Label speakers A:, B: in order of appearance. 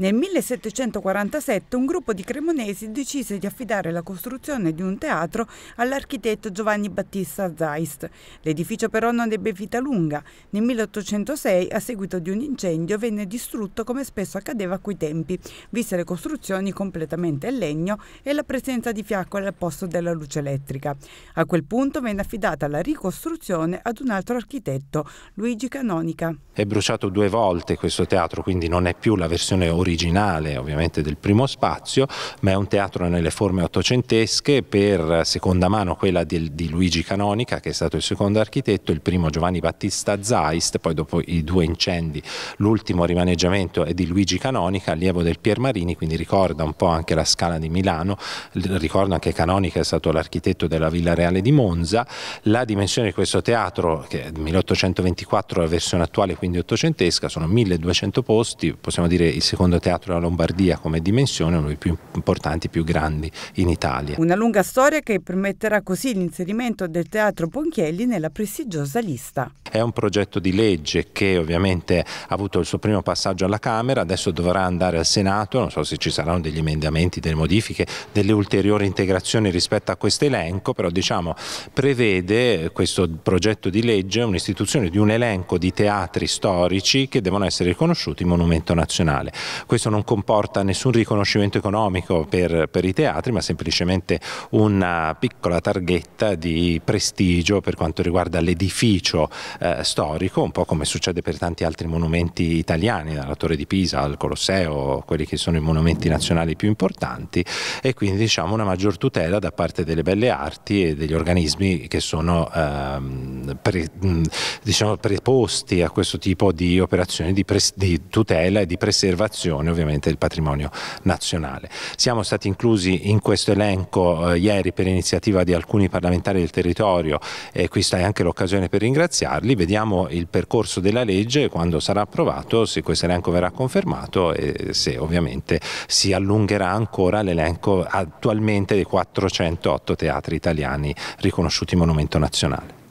A: Nel 1747 un gruppo di cremonesi decise di affidare la costruzione di un teatro all'architetto Giovanni Battista Zeist. L'edificio però non ebbe vita lunga. Nel 1806, a seguito di un incendio, venne distrutto come spesso accadeva a quei tempi, viste le costruzioni completamente a legno e la presenza di fiaccole al posto della luce elettrica. A quel punto venne affidata la ricostruzione ad un altro architetto, Luigi Canonica.
B: È bruciato due volte questo teatro, quindi non è più la versione originale originale ovviamente del primo spazio, ma è un teatro nelle forme ottocentesche per seconda mano quella di, di Luigi Canonica che è stato il secondo architetto, il primo Giovanni Battista Zeist, poi dopo i due incendi l'ultimo rimaneggiamento è di Luigi Canonica, allievo del Pier Marini, quindi ricorda un po' anche la scala di Milano, ricordo anche Canonica è stato l'architetto della Villa Reale di Monza, la dimensione di questo teatro che è 1824 la versione attuale quindi ottocentesca sono 1200 posti, possiamo dire il secondo essendo Teatro della Lombardia come dimensione uno dei più importanti, e più grandi in Italia.
A: Una lunga storia che permetterà così l'inserimento del Teatro Ponchielli nella prestigiosa lista.
B: È un progetto di legge che ovviamente ha avuto il suo primo passaggio alla Camera, adesso dovrà andare al Senato, non so se ci saranno degli emendamenti, delle modifiche, delle ulteriori integrazioni rispetto a questo elenco, però diciamo prevede questo progetto di legge un'istituzione di un elenco di teatri storici che devono essere riconosciuti monumento nazionale. Questo non comporta nessun riconoscimento economico per, per i teatri, ma semplicemente una piccola targhetta di prestigio per quanto riguarda l'edificio eh, storico, un po' come succede per tanti altri monumenti italiani, dalla Torre di Pisa al Colosseo, quelli che sono i monumenti nazionali più importanti e quindi diciamo una maggior tutela da parte delle belle arti e degli organismi che sono ehm, pre, diciamo, preposti a questo tipo di operazioni di, di tutela e di preservazione protezione ovviamente del patrimonio nazionale. Siamo stati inclusi in questo elenco eh, ieri per iniziativa di alcuni parlamentari del territorio e questa è anche l'occasione per ringraziarli. Vediamo il percorso della legge quando sarà approvato, se questo elenco verrà confermato e se ovviamente si allungherà ancora l'elenco attualmente dei 408 teatri italiani riconosciuti monumento nazionale.